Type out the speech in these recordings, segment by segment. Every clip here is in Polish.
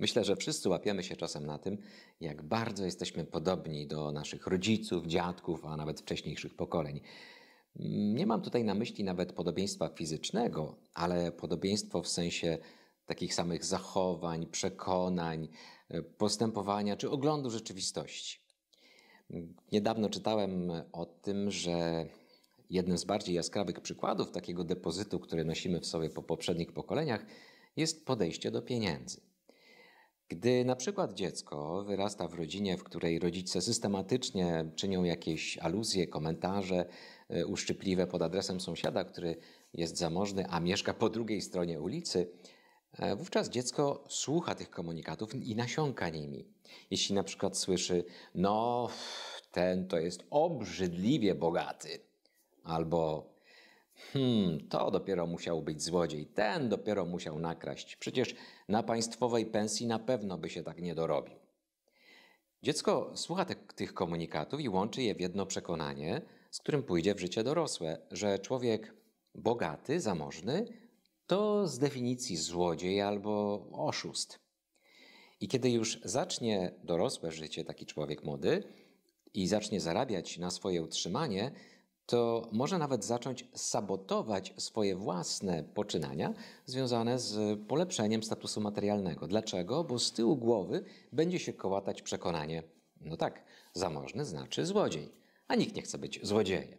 Myślę, że wszyscy łapiemy się czasem na tym, jak bardzo jesteśmy podobni do naszych rodziców, dziadków, a nawet wcześniejszych pokoleń. Nie mam tutaj na myśli nawet podobieństwa fizycznego, ale podobieństwo w sensie takich samych zachowań, przekonań, postępowania czy oglądu rzeczywistości. Niedawno czytałem o tym, że jednym z bardziej jaskrawych przykładów takiego depozytu, który nosimy w sobie po poprzednich pokoleniach, jest podejście do pieniędzy. Gdy na przykład dziecko wyrasta w rodzinie, w której rodzice systematycznie czynią jakieś aluzje, komentarze e, uszczypliwe pod adresem sąsiada, który jest zamożny, a mieszka po drugiej stronie ulicy, e, wówczas dziecko słucha tych komunikatów i nasiąka nimi. Jeśli na przykład słyszy, no, ten to jest obrzydliwie bogaty, albo Hmm, to dopiero musiał być złodziej, ten dopiero musiał nakraść. Przecież na państwowej pensji na pewno by się tak nie dorobił. Dziecko słucha te, tych komunikatów i łączy je w jedno przekonanie, z którym pójdzie w życie dorosłe, że człowiek bogaty, zamożny to z definicji złodziej albo oszust. I kiedy już zacznie dorosłe życie taki człowiek młody i zacznie zarabiać na swoje utrzymanie, to może nawet zacząć sabotować swoje własne poczynania związane z polepszeniem statusu materialnego. Dlaczego? Bo z tyłu głowy będzie się kołatać przekonanie: no tak, zamożny znaczy złodziej, a nikt nie chce być złodziejem.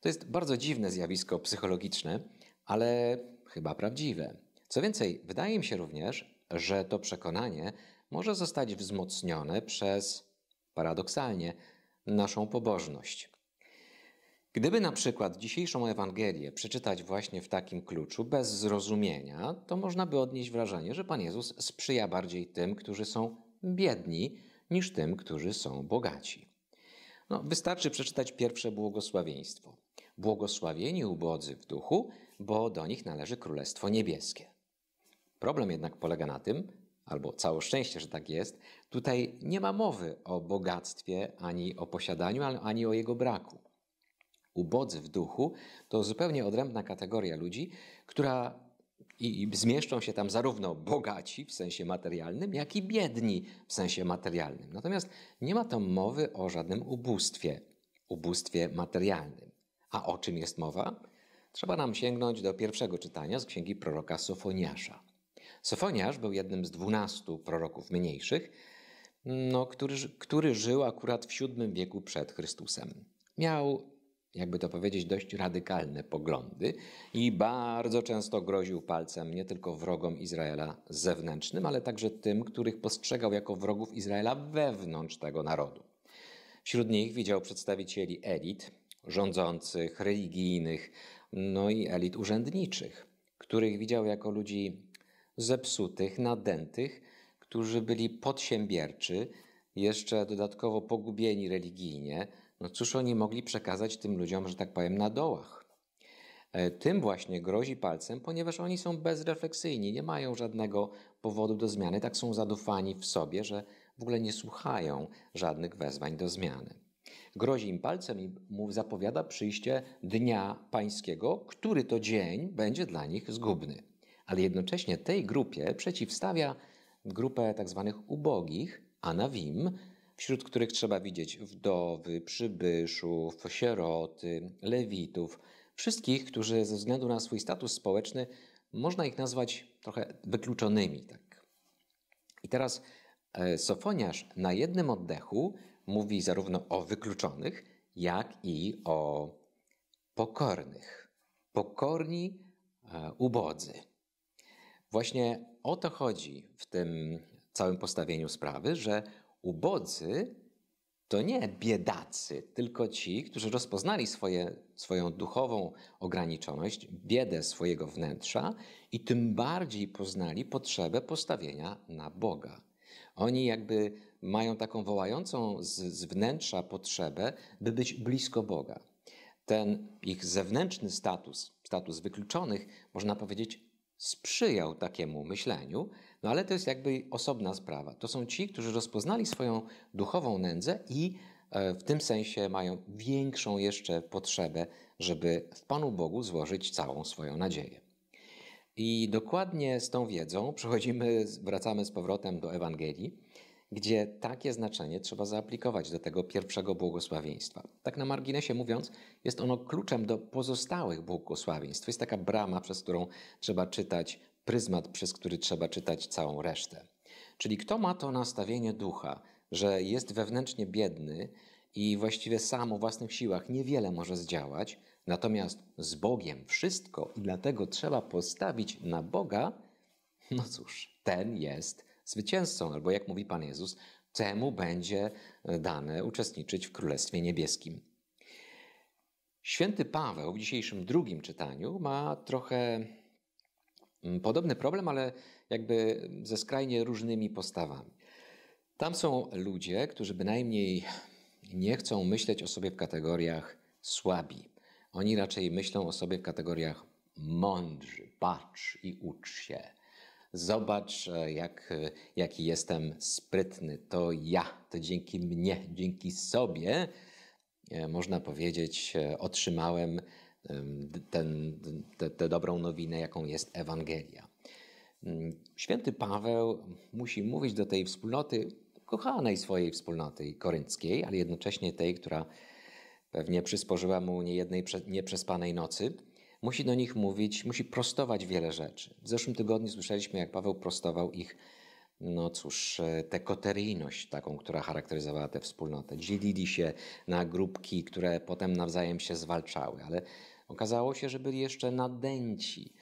To jest bardzo dziwne zjawisko psychologiczne, ale chyba prawdziwe. Co więcej, wydaje mi się również, że to przekonanie może zostać wzmocnione przez paradoksalnie naszą pobożność. Gdyby na przykład dzisiejszą Ewangelię przeczytać właśnie w takim kluczu, bez zrozumienia, to można by odnieść wrażenie, że Pan Jezus sprzyja bardziej tym, którzy są biedni, niż tym, którzy są bogaci. No, wystarczy przeczytać pierwsze błogosławieństwo. Błogosławieni ubodzy w duchu, bo do nich należy Królestwo Niebieskie. Problem jednak polega na tym, albo całe szczęście, że tak jest, tutaj nie ma mowy o bogactwie ani o posiadaniu, ani o jego braku ubodzy w duchu, to zupełnie odrębna kategoria ludzi, która i, i zmieszczą się tam zarówno bogaci w sensie materialnym, jak i biedni w sensie materialnym. Natomiast nie ma tam mowy o żadnym ubóstwie, ubóstwie materialnym. A o czym jest mowa? Trzeba nam sięgnąć do pierwszego czytania z księgi proroka Sofoniasza. Sofoniasz był jednym z dwunastu proroków mniejszych, no, który, który żył akurat w VII wieku przed Chrystusem. Miał jakby to powiedzieć, dość radykalne poglądy i bardzo często groził palcem nie tylko wrogom Izraela zewnętrznym, ale także tym, których postrzegał jako wrogów Izraela wewnątrz tego narodu. Wśród nich widział przedstawicieli elit rządzących, religijnych, no i elit urzędniczych, których widział jako ludzi zepsutych, nadętych, którzy byli podsiębierczy, jeszcze dodatkowo pogubieni religijnie, no cóż oni mogli przekazać tym ludziom, że tak powiem, na dołach? E, tym właśnie grozi palcem, ponieważ oni są bezrefleksyjni, nie mają żadnego powodu do zmiany, tak są zadufani w sobie, że w ogóle nie słuchają żadnych wezwań do zmiany. Grozi im palcem i mu zapowiada przyjście dnia pańskiego, który to dzień będzie dla nich zgubny. Ale jednocześnie tej grupie przeciwstawia grupę tzw. Tak ubogich, a na wim wśród których trzeba widzieć wdowy, przybyszów, sieroty, lewitów, wszystkich, którzy ze względu na swój status społeczny można ich nazwać trochę wykluczonymi. Tak. I teraz e, Sofoniarz na jednym oddechu mówi zarówno o wykluczonych, jak i o pokornych. Pokorni, e, ubodzy. Właśnie o to chodzi w tym całym postawieniu sprawy, że Ubodzy to nie biedacy, tylko ci, którzy rozpoznali swoje, swoją duchową ograniczoność, biedę swojego wnętrza i tym bardziej poznali potrzebę postawienia na Boga. Oni jakby mają taką wołającą z, z wnętrza potrzebę, by być blisko Boga. Ten ich zewnętrzny status, status wykluczonych, można powiedzieć, sprzyjał takiemu myśleniu, no ale to jest jakby osobna sprawa. To są ci, którzy rozpoznali swoją duchową nędzę i e, w tym sensie mają większą jeszcze potrzebę, żeby w Panu Bogu złożyć całą swoją nadzieję. I dokładnie z tą wiedzą przechodzimy, wracamy z powrotem do Ewangelii, gdzie takie znaczenie trzeba zaaplikować do tego pierwszego błogosławieństwa. Tak na marginesie mówiąc, jest ono kluczem do pozostałych błogosławieństw. To jest taka brama, przez którą trzeba czytać pryzmat, przez który trzeba czytać całą resztę. Czyli kto ma to nastawienie ducha, że jest wewnętrznie biedny i właściwie sam o własnych siłach niewiele może zdziałać, natomiast z Bogiem wszystko i dlatego trzeba postawić na Boga, no cóż, ten jest zwycięzcą, albo jak mówi Pan Jezus, temu będzie dane uczestniczyć w Królestwie Niebieskim. Święty Paweł w dzisiejszym drugim czytaniu ma trochę Mm, podobny problem, ale jakby ze skrajnie różnymi postawami. Tam są ludzie, którzy bynajmniej nie chcą myśleć o sobie w kategoriach słabi. Oni raczej myślą o sobie w kategoriach mądrzy, patrz i ucz się. Zobacz, e, jak, e, jaki jestem sprytny. To ja, to dzięki mnie, dzięki sobie, e, można powiedzieć, otrzymałem tę dobrą nowinę, jaką jest Ewangelia. Mm, święty Paweł musi mówić do tej wspólnoty, kochanej swojej wspólnoty korynckiej, ale jednocześnie tej, która pewnie przysporzyła mu niejednej nieprzespanej nocy, musi do nich mówić, musi prostować wiele rzeczy. W zeszłym tygodniu słyszeliśmy, jak Paweł prostował ich, no cóż, e, tę koteryjność taką, która charakteryzowała tę wspólnotę. Dzielili się na grupki, które potem nawzajem się zwalczały, ale Okazało się, że byli jeszcze nadęci.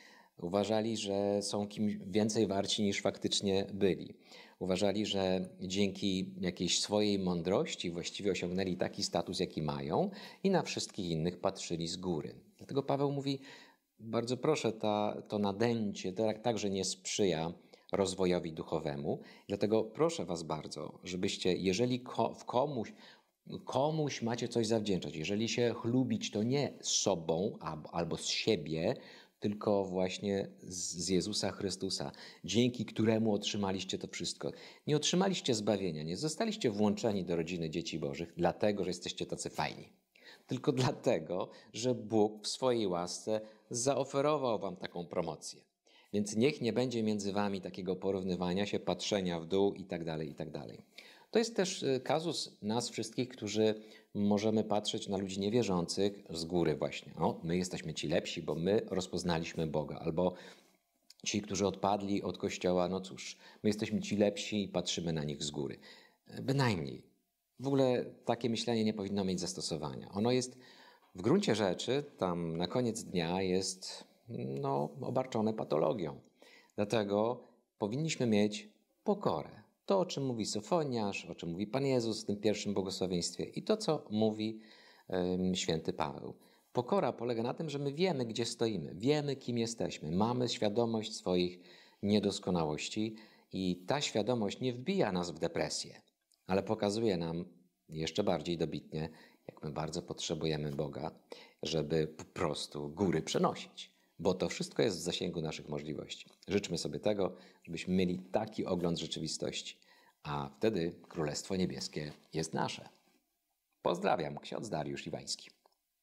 Uważali, że są kim więcej warci niż faktycznie byli. Uważali, że dzięki jakiejś swojej mądrości właściwie osiągnęli taki status, jaki mają, i na wszystkich innych patrzyli z góry. Dlatego Paweł mówi: Bardzo proszę, ta, to nadęcie tak, także nie sprzyja rozwojowi duchowemu. Dlatego proszę Was bardzo, żebyście, jeżeli ko w komuś Komuś macie coś zawdzięczać. Jeżeli się chlubić, to nie z sobą albo z siebie, tylko właśnie z Jezusa Chrystusa, dzięki któremu otrzymaliście to wszystko. Nie otrzymaliście zbawienia, nie zostaliście włączeni do rodziny dzieci Bożych, dlatego że jesteście tacy fajni. Tylko dlatego, że Bóg w swojej łasce zaoferował wam taką promocję. Więc niech nie będzie między wami takiego porównywania się, patrzenia w dół i tak dalej, i tak dalej. To jest też y, kazus nas wszystkich, którzy możemy patrzeć na ludzi niewierzących z góry właśnie. O, my jesteśmy ci lepsi, bo my rozpoznaliśmy Boga. Albo ci, którzy odpadli od Kościoła, no cóż, my jesteśmy ci lepsi i patrzymy na nich z góry. E, bynajmniej. W ogóle takie myślenie nie powinno mieć zastosowania. Ono jest w gruncie rzeczy, tam na koniec dnia jest no, obarczone patologią. Dlatego powinniśmy mieć pokorę. To, o czym mówi Sofoniarz, o czym mówi Pan Jezus w tym pierwszym błogosławieństwie i to, co mówi święty Paweł. Pokora polega na tym, że my wiemy, gdzie stoimy, wiemy, kim jesteśmy, mamy świadomość swoich niedoskonałości i ta świadomość nie wbija nas w depresję, ale pokazuje nam jeszcze bardziej dobitnie, jak my bardzo potrzebujemy Boga, żeby po prostu góry przenosić bo to wszystko jest w zasięgu naszych możliwości. Życzmy sobie tego, żebyśmy mieli taki ogląd rzeczywistości, a wtedy Królestwo Niebieskie jest nasze. Pozdrawiam, ksiądz Dariusz Iwański.